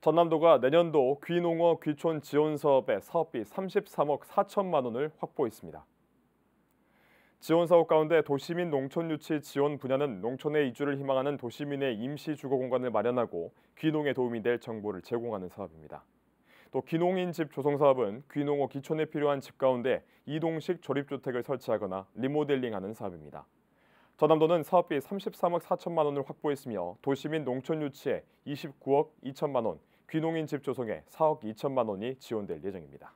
전남도가 내년도 귀농어 귀촌 지원 사업에 사업비 33억 4천만 원을 확보했습니다. 지원 사업 가운데 도시민 농촌 유치 지원 분야는 농촌에 이주를 희망하는 도시민의 임시 주거 공간을 마련하고 귀농에 도움이 될 정보를 제공하는 사업입니다. 또 귀농인 집 조성 사업은 귀농어 귀촌에 필요한 집 가운데 이동식 조립주택을 설치하거나 리모델링하는 사업입니다. 전남도는 사업비 33억 4천만 원을 확보했으며 도시민 농촌 유치에 29억 2천만 원, 귀농인 집 조성에 4억 2천만 원이 지원될 예정입니다.